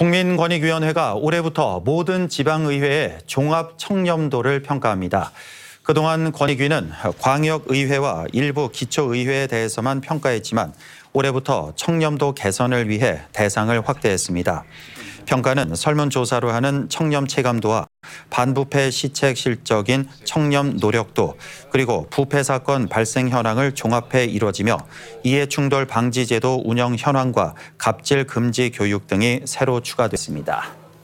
국민권익위원회가 올해부터 모든 지방의회의 종합 청렴도를 평가합니다. 그동안 권익위는 광역의회와 일부 기초의회에 대해서만 평가했지만 올해부터 청렴도 개선을 위해 대상을 확대했습니다. 평가는 설문조사로 하는 청렴 체감도와 반부패 시책 실적인 청렴 노력도 그리고 부패 사건 발생 현황을 종합해 이뤄지며 이해충돌 방지제도 운영 현황과 갑질 금지 교육 등이 새로 추가됐습니다.